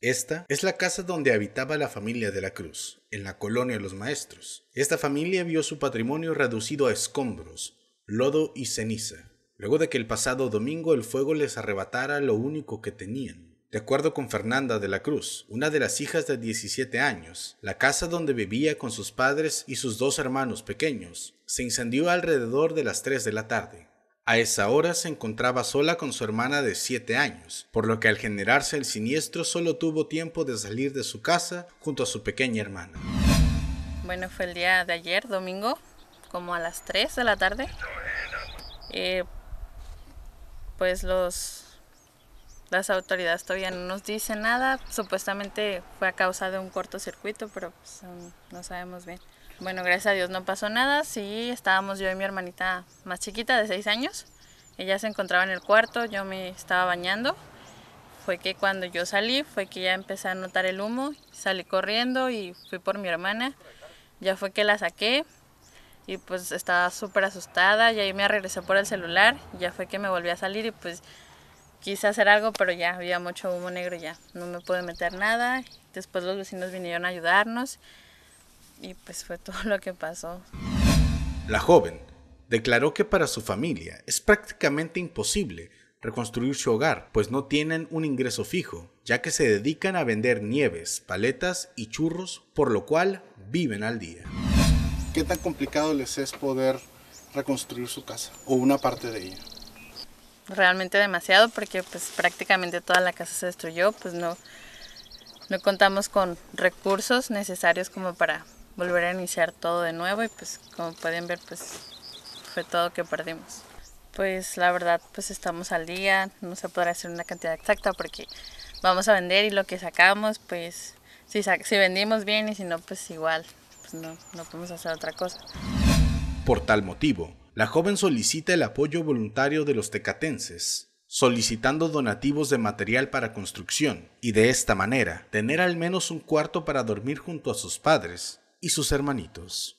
Esta es la casa donde habitaba la familia de la Cruz, en la colonia de los maestros. Esta familia vio su patrimonio reducido a escombros, lodo y ceniza, luego de que el pasado domingo el fuego les arrebatara lo único que tenían. De acuerdo con Fernanda de la Cruz, una de las hijas de 17 años, la casa donde vivía con sus padres y sus dos hermanos pequeños se incendió alrededor de las 3 de la tarde. A esa hora se encontraba sola con su hermana de 7 años, por lo que al generarse el siniestro solo tuvo tiempo de salir de su casa junto a su pequeña hermana. Bueno, fue el día de ayer, domingo, como a las 3 de la tarde. Eh, pues los las autoridades todavía no nos dicen nada. Supuestamente fue a causa de un cortocircuito, pero pues, no sabemos bien. Bueno, gracias a Dios no pasó nada. Sí, estábamos yo y mi hermanita más chiquita, de 6 años. Ella se encontraba en el cuarto, yo me estaba bañando. Fue que cuando yo salí, fue que ya empecé a notar el humo. Salí corriendo y fui por mi hermana. Ya fue que la saqué y pues estaba súper asustada. Y ahí me regresé por el celular. Ya fue que me volví a salir y pues quise hacer algo, pero ya había mucho humo negro ya. No me pude meter nada. Después los vecinos vinieron a ayudarnos y pues fue todo lo que pasó. La joven declaró que para su familia es prácticamente imposible reconstruir su hogar, pues no tienen un ingreso fijo, ya que se dedican a vender nieves, paletas y churros, por lo cual viven al día. ¿Qué tan complicado les es poder reconstruir su casa o una parte de ella? Realmente demasiado porque pues prácticamente toda la casa se destruyó, pues no, no contamos con recursos necesarios como para volver a iniciar todo de nuevo y pues como pueden ver pues fue todo que perdimos. Pues la verdad pues estamos al día, no se podrá hacer una cantidad exacta porque vamos a vender y lo que sacamos pues si, si vendimos bien y si no pues igual, pues no, no podemos hacer otra cosa. Por tal motivo, la joven solicita el apoyo voluntario de los tecatenses solicitando donativos de material para construcción y de esta manera tener al menos un cuarto para dormir junto a sus padres, y sus hermanitos.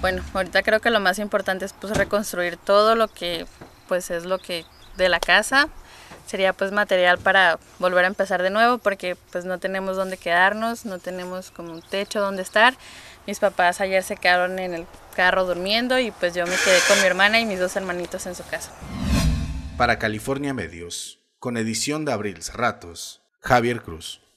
Bueno, ahorita creo que lo más importante es pues reconstruir todo lo que pues es lo que de la casa sería pues material para volver a empezar de nuevo porque pues no tenemos dónde quedarnos, no tenemos como un techo donde estar. Mis papás ayer se quedaron en el carro durmiendo y pues yo me quedé con mi hermana y mis dos hermanitos en su casa. Para California Medios, con edición de Abril Cerratos, Javier Cruz.